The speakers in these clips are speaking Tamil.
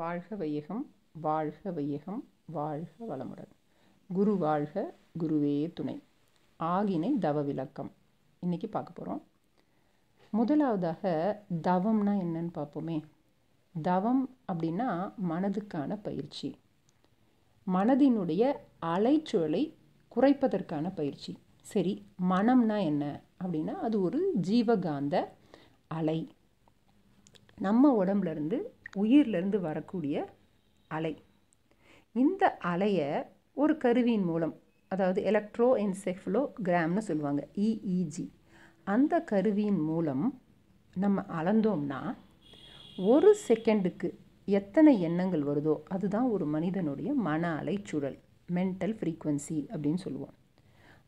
வாழ்க வையகம் வாழ்க வையகம் வாழ்க வளமுடன் குரு வாழ்க குருவே துணை ஆகினை தவ விளக்கம் இன்றைக்கி பார்க்க போகிறோம் முதலாவதாக தவம்னா என்னன்னு பார்ப்போமே தவம் அப்படின்னா மனதுக்கான பயிற்சி மனதினுடைய அலைச்சுழலை குறைப்பதற்கான பயிற்சி சரி மனம்னா என்ன அப்படின்னா அது ஒரு ஜீவகாந்த அலை நம்ம உடம்புலேருந்து உயிர்லேருந்து வரக்கூடிய அலை இந்த அலையை ஒரு கருவியின் மூலம் அதாவது எலக்ட்ரோ கிராம்னு சொல்லுவாங்க இஇஜி e e அந்த கருவியின் மூலம் நம்ம அளந்தோம்னா ஒரு செகண்டுக்கு எத்தனை எண்ணங்கள் வருதோ அதுதான் ஒரு மனிதனுடைய மன அலை சுழல் மென்டல் ஃப்ரீக்குவன்சி அப்படின்னு சொல்லுவோம்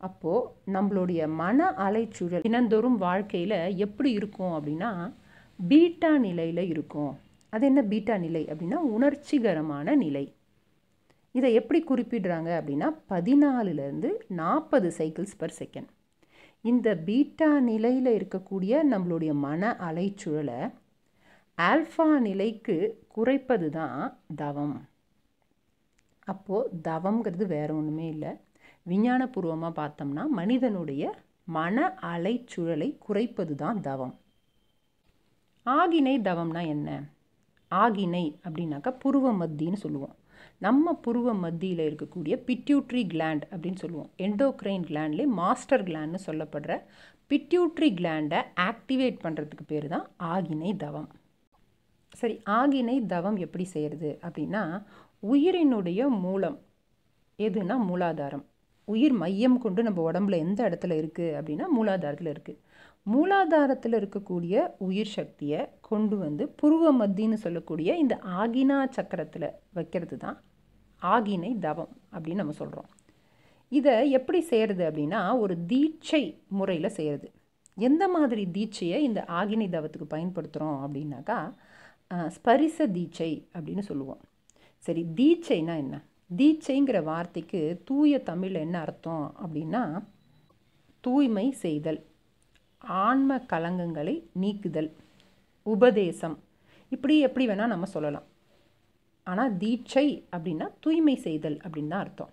அப்போது நம்மளுடைய மன அலைச்சுழல் தினந்தோறும் வாழ்க்கையில் எப்படி இருக்கும் அப்படின்னா பீட்டா நிலையில் இருக்கும் அது என்ன பீட்டா நிலை அப்படின்னா உணர்ச்சிகரமான நிலை இதை எப்படி குறிப்பிடுறாங்க அப்படின்னா பதினாலுலேருந்து நாற்பது சைக்கிள்ஸ் பர் செகண்ட் இந்த பீட்டா நிலையில் இருக்கக்கூடிய நம்மளுடைய மன அலைச்சுழலை ஆல்ஃபா நிலைக்கு குறைப்பது தான் தவம் அப்போது தவங்கிறது வேற ஒன்றுமே இல்லை விஞ்ஞானபூர்வமாக பார்த்தோம்னா மனிதனுடைய மன அலைச்சுழலை குறைப்பது தான் தவம் ஆகினை தவம்னா என்ன ஆகினை அப்படின்னாக்கா புருவ மத்தின்னு சொல்லுவோம் நம்ம புருவ மத்தியில் இருக்கக்கூடிய பிட்யூட்ரி கிளாண்ட் அப்படின்னு சொல்லுவோம் எண்டோக்ரைன் கிளாண்ட்லேயே மாஸ்டர் கிளாண்ட்னு சொல்லப்படுற பிட்யூட்ரி கிளாண்டை ஆக்டிவேட் பண்ணுறதுக்கு பேர் தான் ஆகினை தவம் சரி ஆகினை தவம் எப்படி செய்கிறது அப்படின்னா உயிரினுடைய மூலம் எதுனா மூலாதாரம் உயிர் மையம் கொண்டு நம்ம உடம்புல எந்த இடத்துல இருக்குது அப்படின்னா மூலாதாரத்தில் இருக்குது மூலாதாரத்தில் இருக்கக்கூடிய உயிர் சக்தியை கொண்டு வந்து புருவ மத்தின்னு சொல்லக்கூடிய இந்த ஆகினா சக்கரத்தில் வைக்கிறது தான் ஆகினை தவம் அப்படின்னு நம்ம சொல்கிறோம் இதை எப்படி செய்கிறது அப்படின்னா ஒரு தீட்சை முறையில் செய்கிறது எந்த மாதிரி தீட்சையை இந்த ஆகினை தவத்துக்கு பயன்படுத்துகிறோம் அப்படின்னாக்கா ஸ்பரிச தீட்சை அப்படின்னு சொல்லுவோம் சரி தீட்சைனா என்ன தீட்சைங்கிற வார்த்தைக்கு தூய தமிழ் என்ன அர்த்தம் அப்படின்னா தூய்மை செய்தல் ஆன்ம கலங்கங்களை நீக்குதல் உபதேசம் இப்படி எப்படி வேணால் நம்ம சொல்லலாம் ஆனால் தீட்சை அப்படின்னா தூய்மை செய்தல் அப்படின்னு தான் அர்த்தம்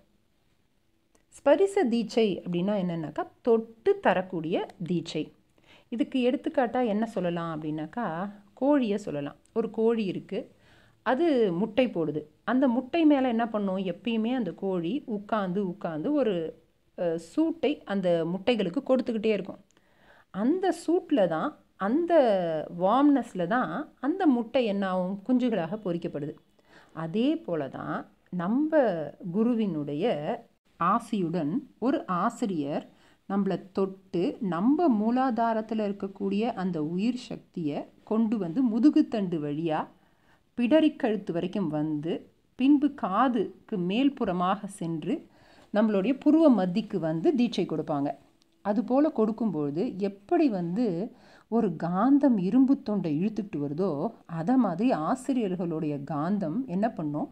ஸ்பரிச தீட்சை அப்படின்னா என்னென்னாக்கா தொட்டு தரக்கூடிய தீட்சை இதுக்கு எடுத்துக்காட்டாக என்ன சொல்லலாம் அப்படின்னாக்கா கோழியை சொல்லலாம் ஒரு கோழி இருக்குது அது முட்டை போடுது அந்த முட்டை மேலே என்ன பண்ணும் எப்பயுமே அந்த கோழி உட்காந்து உட்காந்து ஒரு சூட்டை அந்த முட்டைகளுக்கு கொடுத்துக்கிட்டே இருக்கும் அந்த சூட்டில் தான் அந்த வார்ம்னஸில் தான் அந்த முட்டை என்னாகும் குஞ்சுகளாக பொறிக்கப்படுது அதே போல தான் நம்ம குருவினுடைய ஆசையுடன் ஒரு ஆசிரியர் நம்மளை தொட்டு நம்ம மூலாதாரத்தில் இருக்கக்கூடிய அந்த உயிர் சக்தியை கொண்டு வந்து முதுகுத்தண்டு வழியாக பிடரிக்கழுத்து வரைக்கும் வந்து பின்பு காதுக்கு மேல்புறமாக சென்று நம்மளுடைய புருவ மத்திக்கு வந்து தீட்சை கொடுப்பாங்க அதுபோல் கொடுக்கும்பொழுது எப்படி வந்து ஒரு காந்தம் இரும்பு தொண்டை இழுத்துக்கிட்டு வருதோ அதை மாதிரி ஆசிரியர்களுடைய காந்தம் என்ன பண்ணும்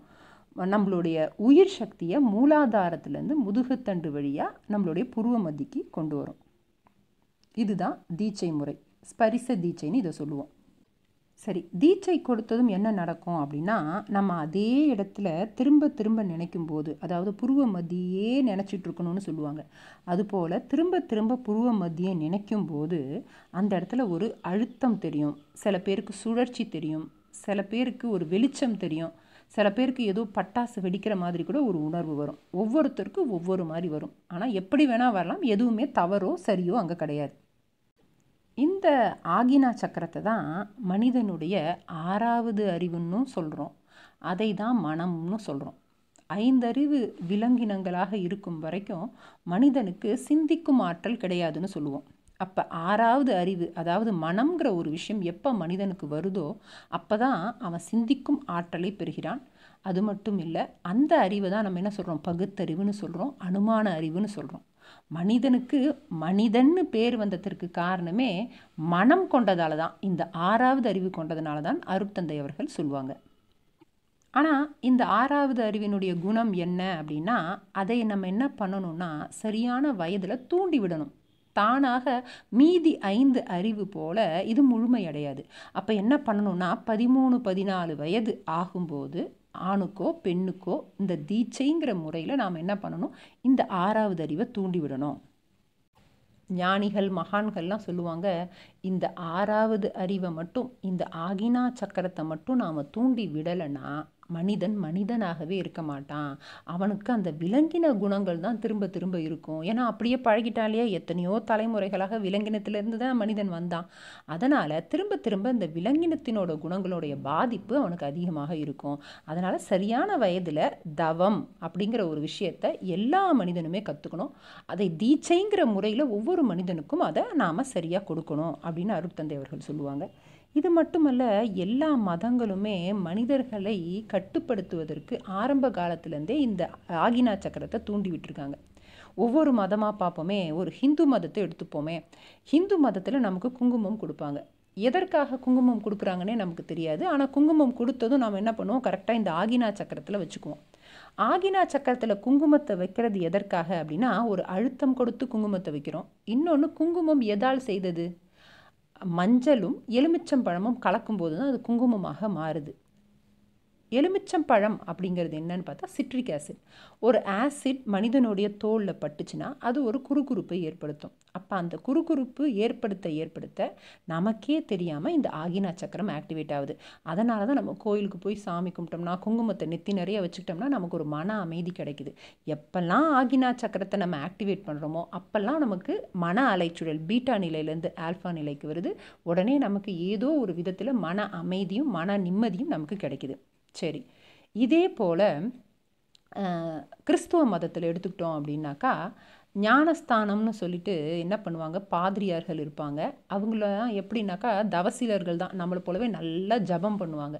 நம்மளுடைய உயிர் சக்தியை மூலாதாரத்துலேருந்து முதுகுத்தண்டு வழியாக நம்மளுடைய புருவ மத்திக்கு கொண்டு வரும் இதுதான் தீட்சை முறை ஸ்பரிச தீட்சைன்னு இதை சொல்லுவோம் சரி தீட்சை கொடுத்ததும் என்ன நடக்கும் அப்படின்னா நம்ம அதே இடத்துல திரும்ப திரும்ப நினைக்கும் போது அதாவது புருவ மத்தியே நினச்சிட்டு இருக்கணும்னு சொல்லுவாங்க அதுபோல் திரும்ப திரும்ப புருவ மத்தியை நினைக்கும் போது அந்த இடத்துல ஒரு அழுத்தம் தெரியும் சில பேருக்கு சுழற்சி தெரியும் சில பேருக்கு ஒரு வெளிச்சம் தெரியும் சில பேருக்கு ஏதோ பட்டாசு வெடிக்கிற மாதிரி கூட ஒரு உணர்வு வரும் ஒவ்வொருத்தருக்கும் ஒவ்வொரு மாதிரி வரும் ஆனால் எப்படி வேணால் வரலாம் எதுவுமே தவறோ சரியோ அங்கே கிடையாது இந்த ஆகினா சக்கரத்தை தான் மனிதனுடைய ஆறாவது அறிவுன்னு சொல்கிறோம் அதை தான் மனம்னு சொல்கிறோம் ஐந்தறிவு விலங்கினங்களாக இருக்கும் வரைக்கும் மனிதனுக்கு சிந்திக்கும் ஆற்றல் கிடையாதுன்னு சொல்லுவோம் அப்போ ஆறாவது அறிவு அதாவது மனம்ங்கிற ஒரு விஷயம் எப்போ மனிதனுக்கு வருதோ அப்போ தான் அவன் சிந்திக்கும் ஆற்றலை பெறுகிறான் அது மட்டும் இல்லை அந்த அறிவை தான் நம்ம என்ன சொல்கிறோம் பகுத்தறிவுன்னு சொல்கிறோம் அனுமான அறிவுன்னு சொல்கிறோம் மனிதனுக்கு மனிதன்னு பேர் வந்ததற்கு காரணமே மனம் கொண்டதால தான் இந்த ஆறாவது அறிவு கொண்டதுனால தான் அருட்தந்தை அவர்கள் சொல்லுவாங்க ஆனால் இந்த ஆறாவது அறிவினுடைய குணம் என்ன அப்படின்னா அதை நம்ம என்ன பண்ணணும்னா சரியான வயதில் தூண்டி விடணும் தானாக மீதி ஐந்து அறிவு போல இது முழுமையடையாது அப்போ என்ன பண்ணணும்னா பதிமூணு பதினாலு வயது ஆகும்போது ஆணுக்கோ பெண்ணுக்கோ இந்த தீட்சைங்கிற முறையில் நாம் என்ன பண்ணணும் இந்த ஆறாவது அறிவை தூண்டி விடணும் ஞானிகள் மகான்கள்லாம் சொல்லுவாங்க இந்த ஆறாவது அறிவை மட்டும் இந்த ஆகினா சக்கரத்தை மட்டும் நாம் தூண்டி விடலைன்னா மனிதன் மனிதனாகவே இருக்க மாட்டான் அவனுக்கு அந்த விலங்கின குணங்கள் தான் திரும்ப திரும்ப இருக்கும் ஏன்னா அப்படியே பழகிட்டாலேயே எத்தனையோ தலைமுறைகளாக விலங்கினத்திலேருந்து தான் மனிதன் வந்தான் அதனால் திரும்ப திரும்ப இந்த விலங்கினத்தினோட குணங்களுடைய பாதிப்பு அவனுக்கு அதிகமாக இருக்கும் அதனால் சரியான வயதில் தவம் அப்படிங்கிற ஒரு விஷயத்தை எல்லா மனிதனுமே கற்றுக்கணும் அதை தீட்சைங்கிற முறையில் ஒவ்வொரு மனிதனுக்கும் அதை நாம் சரியாக கொடுக்கணும் அப்படின்னு அருட்தந்தை அவர்கள் சொல்லுவாங்க இது மட்டுமல்ல எல்லா மதங்களுமே மனிதர்களை கட்டுப்படுத்துவதற்கு ஆரம்ப காலத்திலேருந்தே இந்த ஆகினா சக்கரத்தை தூண்டி விட்டுருக்காங்க ஒவ்வொரு மதமாக பார்ப்போமே ஒரு ஹிந்து மதத்தை எடுத்துப்போமே ஹிந்து மதத்தில் நமக்கு குங்குமம் கொடுப்பாங்க எதற்காக குங்குமம் கொடுக்குறாங்கன்னே நமக்கு தெரியாது ஆனால் குங்குமம் கொடுத்ததும் நாம் என்ன பண்ணுவோம் கரெக்டாக இந்த ஆகினா சக்கரத்தில் வச்சுக்குவோம் ஆகினா சக்கரத்தில் குங்குமத்தை வைக்கிறது எதற்காக அப்படின்னா ஒரு அழுத்தம் கொடுத்து குங்குமத்தை வைக்கிறோம் இன்னொன்று குங்குமம் எதால் செய்தது மஞ்சளும் எலுமிச்சம்பழமும் கலக்கும்போது தான் அது குங்குமமாக மாறுது எலுமிச்சம் பழம் அப்படிங்கிறது என்னன்னு பார்த்தா சிட்ரிக் ஆசிட் ஒரு ஆசிட் மனிதனுடைய தோலில் பட்டுச்சுன்னா அது ஒரு குறுகுறுப்பை ஏற்படுத்தும் அப்போ அந்த குறுகுறுப்பு ஏற்படுத்த ஏற்படுத்த நமக்கே தெரியாமல் இந்த ஆகினா சக்கரம் ஆக்டிவேட் ஆகுது அதனால தான் நம்ம கோயிலுக்கு போய் சாமி கும்பிட்டோம்னா குங்குமத்தை நெத்தி நிறைய வச்சுக்கிட்டோம்னா நமக்கு ஒரு மன அமைதி கிடைக்குது எப்போல்லாம் ஆகினா சக்கரத்தை நம்ம ஆக்டிவேட் பண்ணுறோமோ அப்போல்லாம் நமக்கு மன அலைச்சுழல் பீட்டா நிலையிலேருந்து ஆல்ஃபா நிலைக்கு வருது உடனே நமக்கு ஏதோ ஒரு விதத்தில் மன அமைதியும் மன நிம்மதியும் நமக்கு கிடைக்குது சரி இதே போல் கிறிஸ்துவ மதத்தில் எடுத்துக்கிட்டோம் அப்படின்னாக்கா ஞானஸ்தானம்னு சொல்லிட்டு என்ன பண்ணுவாங்க பாதிரியார்கள் இருப்பாங்க அவங்களாம் எப்படின்னாக்கா தவசீலர்கள் தான் நம்மளை போலவே நல்லா ஜபம் பண்ணுவாங்க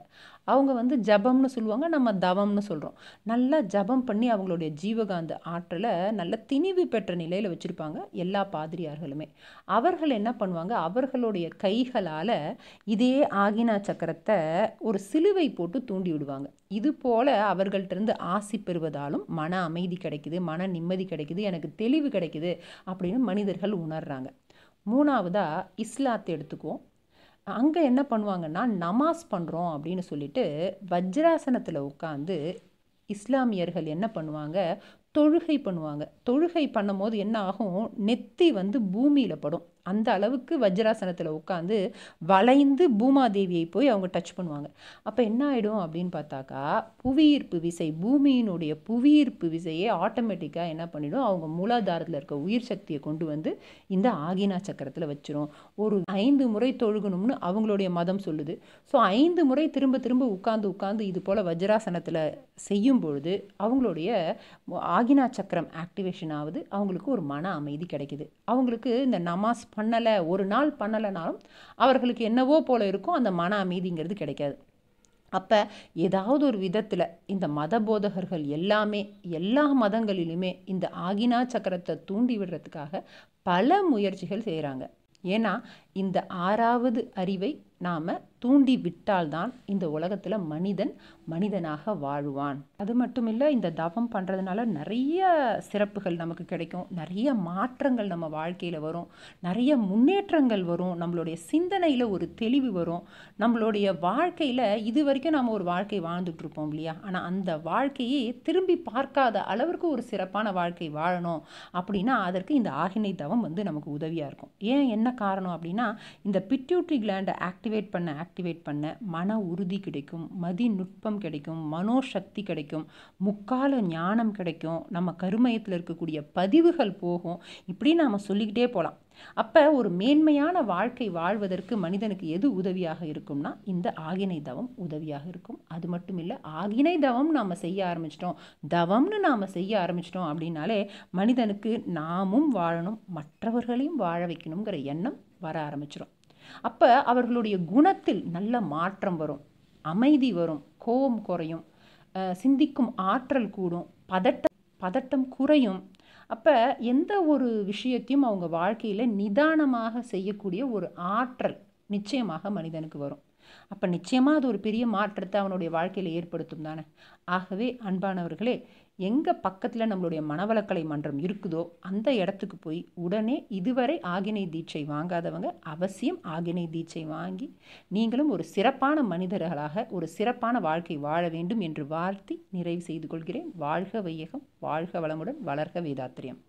அவங்க வந்து ஜபம்னு சொல்லுவாங்க நம்ம தவம்னு சொல்கிறோம் நல்லா ஜபம் பண்ணி அவங்களுடைய ஜீவகாந்த ஆற்றலை நல்ல திணிவு பெற்ற நிலையில் வச்சுருப்பாங்க எல்லா பாதிரியார்களுமே அவர்கள் என்ன பண்ணுவாங்க அவர்களுடைய கைகளால் இதே ஆகினா சக்கரத்தை ஒரு சிலுவை போட்டு தூண்டி விடுவாங்க இது போல் அவர்கள்ட்ட ஆசி பெறுவதாலும் மன அமைதி கிடைக்குது மன நிம்மதி கிடைக்குது எனக்கு தெளிவு தெளிவு கிடைக்குது அப்படின்னு மனிதர்கள் உணர்றாங்க மூணாவதாக இஸ்லாத்தை எடுத்துக்குவோம் அங்கே என்ன பண்ணுவாங்கன்னா நமாஸ் பண்ணுறோம் அப்படின்னு சொல்லிட்டு வஜ்ராசனத்தில் உட்காந்து இஸ்லாமியர்கள் என்ன பண்ணுவாங்க தொழுகை பண்ணுவாங்க தொழுகை பண்ணும்போது என்ன ஆகும் நெத்தி வந்து பூமியில் படும் அந்த அளவுக்கு வஜ்ராசனத்தில் உட்காந்து வளைந்து பூமாதேவியை போய் அவங்க டச் பண்ணுவாங்க அப்போ என்ன ஆகிடும் அப்படின்னு பார்த்தாக்கா புவியீர்ப்பு விசை பூமியினுடைய புவியீர்ப்பு விசையை ஆட்டோமேட்டிக்காக என்ன பண்ணிடும் அவங்க மூலாதாரத்தில் இருக்க உயிர் சக்தியை கொண்டு வந்து இந்த ஆகினா சக்கரத்தில் வச்சிரும் ஒரு ஐந்து முறை தொழுகணும்னு அவங்களுடைய மதம் சொல்லுது ஸோ ஐந்து முறை திரும்ப திரும்ப உட்காந்து உட்காந்து இது போல் வஜ்ராசனத்தில் செய்யும் பொழுது அவங்களுடைய ஆகினா சக்கரம் ஆக்டிவேஷன் ஆகுது அவங்களுக்கு ஒரு மன அமைதி கிடைக்குது அவங்களுக்கு இந்த நமாஸ் பண்ணலை ஒரு நாள் பண்ணலைனாலும் அவர்களுக்கு என்னவோ போல இருக்கும் அந்த மன அமைதிங்கிறது கிடைக்காது அப்போ ஏதாவது ஒரு விதத்தில் இந்த மத போதகர்கள் எல்லாமே எல்லா மதங்களிலுமே இந்த ஆகினா சக்கரத்தை தூண்டி விடுறதுக்காக பல முயற்சிகள் செய்கிறாங்க ஏன்னா இந்த ஆறாவது அறிவை நாம் தூண்டி விட்டால்தான் இந்த உலகத்தில் மனிதன் மனிதனாக வாழ்வான் அது மட்டும் இல்லை இந்த தவம் பண்ணுறதுனால நிறைய சிறப்புகள் நமக்கு கிடைக்கும் நிறைய மாற்றங்கள் நம்ம வாழ்க்கையில் வரும் நிறைய முன்னேற்றங்கள் வரும் நம்மளுடைய சிந்தனையில் ஒரு தெளிவு வரும் நம்மளுடைய வாழ்க்கையில் இது வரைக்கும் நம்ம ஒரு வாழ்க்கை வாழ்ந்துட்டுருப்போம் இல்லையா ஆனால் அந்த வாழ்க்கையை திரும்பி பார்க்காத அளவிற்கு ஒரு சிறப்பான வாழ்க்கை வாழணும் அப்படின்னா அதற்கு இந்த ஆகினை தவம் வந்து நமக்கு உதவியாக இருக்கும் ஏன் என்ன காரணம் அப்படின்னா இந்த பிட்யூட்ரி கிளாண்டை ஆக்டிவேட் பண்ண ஆக்டிவேட் பண்ண மன உறுதி கிடைக்கும் மதி நுட்பம் கிடைக்கும் மனோசக்தி கிடைக்கும் முக்கால ஞானம் கிடைக்கும் நம்ம கருமயத்தில் இருக்கக்கூடிய பதிவுகள் போகும் இப்படி நாம் சொல்லிக்கிட்டே போகலாம் அப்போ ஒரு மேன்மையான வாழ்க்கை வாழ்வதற்கு மனிதனுக்கு எது உதவியாக இருக்கும்னா இந்த ஆகினை தவம் உதவியாக இருக்கும் அது மட்டும் இல்லை ஆகினை தவம் நாம் செய்ய ஆரம்பிச்சிட்டோம் தவம்னு நாம் செய்ய ஆரம்பிச்சிட்டோம் அப்படின்னாலே மனிதனுக்கு நாமும் வாழணும் மற்றவர்களையும் வாழ வைக்கணுங்கிற எண்ணம் வர ஆரம்பிச்சிடும் அப்போ அவர்களுடைய குணத்தில் நல்ல மாற்றம் வரும் அமைதி வரும் கோபம் குறையும் சிந்திக்கும் ஆற்றல் கூடும் பதட்டம் பதட்டம் குறையும் அப்போ எந்த ஒரு விஷயத்தையும் அவங்க வாழ்க்கையில் நிதானமாக செய்யக்கூடிய ஒரு ஆற்றல் நிச்சயமாக மனிதனுக்கு வரும் அப்போ நிச்சயமாக அது ஒரு பெரிய மாற்றத்தை அவனுடைய வாழ்க்கையில் ஏற்படுத்தும் தானே ஆகவே அன்பானவர்களே எங்கே பக்கத்தில் நம்மளுடைய மனவளக்கலை மன்றம் இருக்குதோ அந்த இடத்துக்கு போய் உடனே இதுவரை ஆகினை தீட்சை வாங்காதவங்க அவசியம் ஆகினை தீட்சை வாங்கி நீங்களும் ஒரு சிறப்பான மனிதர்களாக ஒரு சிறப்பான வாழ்க்கை வாழ வேண்டும் என்று வாழ்த்தி நிறைவு செய்து கொள்கிறேன் வாழ்க வையகம் வாழ்க வளமுடன் வளர்க வேதாத்திரியம்